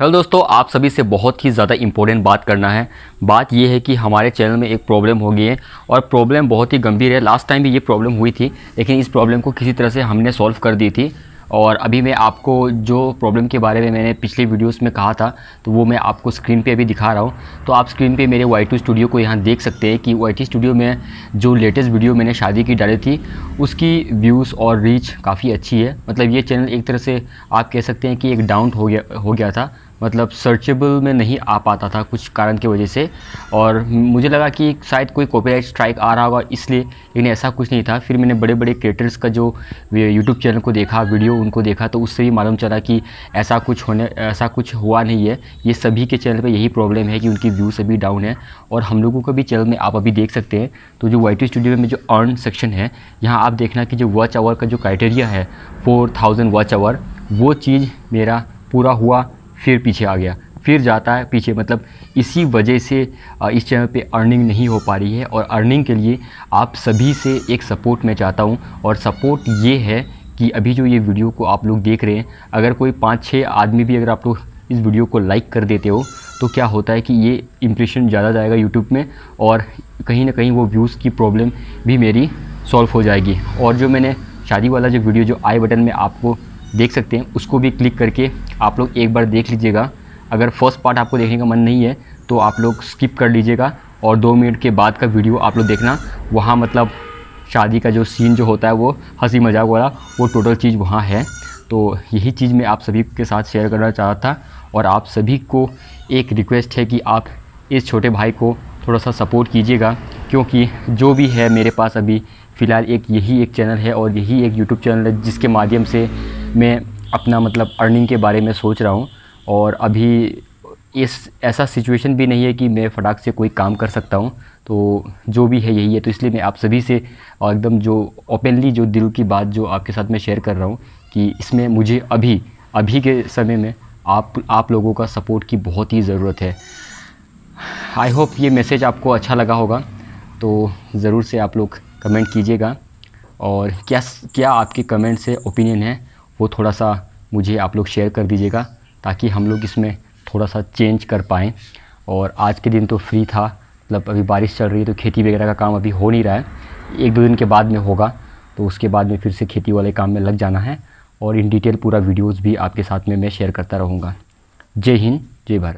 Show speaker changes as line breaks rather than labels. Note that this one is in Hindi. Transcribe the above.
हेलो दोस्तों आप सभी से बहुत ही ज़्यादा इम्पोर्टेंट बात करना है बात यह है कि हमारे चैनल में एक प्रॉब्लम हो गई है और प्रॉब्लम बहुत ही गंभीर है लास्ट टाइम भी ये प्रॉब्लम हुई थी लेकिन इस प्रॉब्लम को किसी तरह से हमने सॉल्व कर दी थी और अभी मैं आपको जो प्रॉब्लम के बारे में मैंने पिछली वीडियोस में कहा था तो वो मैं आपको स्क्रीन पे अभी दिखा रहा हूँ तो आप स्क्रीन पे मेरे वाई स्टूडियो को यहाँ देख सकते हैं कि वाई स्टूडियो में जो लेटेस्ट वीडियो मैंने शादी की डाली थी उसकी व्यूज़ और रीच काफ़ी अच्छी है मतलब ये चैनल एक तरह से आप कह सकते हैं कि एक डाउन हो गया हो गया था मतलब सर्चेबल में नहीं आ पाता था कुछ कारण की वजह से और मुझे लगा कि शायद कोई कॉपीराइट स्ट्राइक आ रहा होगा इसलिए लेकिन ऐसा कुछ नहीं था फिर मैंने बड़े बड़े क्रिएटर्स का जो यूट्यूब चैनल को देखा वीडियो उनको देखा तो उससे भी मालूम चला कि ऐसा कुछ होने ऐसा कुछ हुआ नहीं है ये सभी के चैनल पर यही प्रॉब्लम है कि उनकी व्यूज़ अभी डाउन है और हम लोगों को भी चैनल में आप अभी देख सकते हैं तो जो वाई स्टूडियो में जो अर्न सेक्शन है यहाँ आप देखना कि जो वॉच आवर का जो क्राइटेरिया है फोर थाउजेंड वॉच आवर वो चीज़ मेरा पूरा हुआ फिर पीछे आ गया फिर जाता है पीछे मतलब इसी वजह से इस चैनल पे अर्निंग नहीं हो पा रही है और अर्निंग के लिए आप सभी से एक सपोर्ट मैं चाहता हूँ और सपोर्ट ये है कि अभी जो ये वीडियो को आप लोग देख रहे हैं अगर कोई पाँच छः आदमी भी अगर आप लोग इस वीडियो को लाइक कर देते हो तो क्या होता है कि ये इम्प्रेशन ज़्यादा जाएगा यूट्यूब में और कहीं ना कहीं वो व्यूज़ की प्रॉब्लम भी मेरी सॉल्व हो जाएगी और जो मैंने शादी वाला जो वीडियो जो आई बटन में आपको देख सकते हैं उसको भी क्लिक करके आप लोग एक बार देख लीजिएगा अगर फर्स्ट पार्ट आपको देखने का मन नहीं है तो आप लोग स्किप कर लीजिएगा और दो मिनट के बाद का वीडियो आप लोग देखना वहाँ मतलब शादी का जो सीन जो होता है वो हंसी मजाक वाला वो टोटल चीज़ वहाँ है तो यही चीज़ मैं आप सभी के साथ शेयर करना चाहता था और आप सभी को एक रिक्वेस्ट है कि आप इस छोटे भाई को थोड़ा सा सपोर्ट कीजिएगा क्योंकि जो भी है मेरे पास अभी फ़िलहाल एक यही एक चैनल है और यही एक यूट्यूब चैनल है जिसके माध्यम से मैं अपना मतलब अर्निंग के बारे में सोच रहा हूँ और अभी इस ऐसा सिचुएशन भी नहीं है कि मैं फटाक से कोई काम कर सकता हूँ तो जो भी है यही है तो इसलिए मैं आप सभी से एकदम जो ओपनली जो दिल की बात जो आपके साथ मैं शेयर कर रहा हूँ कि इसमें मुझे अभी अभी के समय में आप आप लोगों का सपोर्ट की बहुत ही ज़रूरत है आई होप ये मैसेज आपको अच्छा लगा होगा तो ज़रूर से आप लोग कमेंट कीजिएगा और क्या क्या आपके कमेंट से ओपिनियन है वो थोड़ा सा मुझे आप लोग शेयर कर दीजिएगा ताकि हम लोग इसमें थोड़ा सा चेंज कर पाएँ और आज के दिन तो फ्री था मतलब अभी बारिश चल रही है तो खेती वगैरह का काम अभी हो नहीं रहा है एक दो दिन के बाद में होगा तो उसके बाद में फिर से खेती वाले काम में लग जाना है और इन डिटेल पूरा वीडियोज़ भी आपके साथ में मैं शेयर करता रहूँगा जय हिंद जय भारत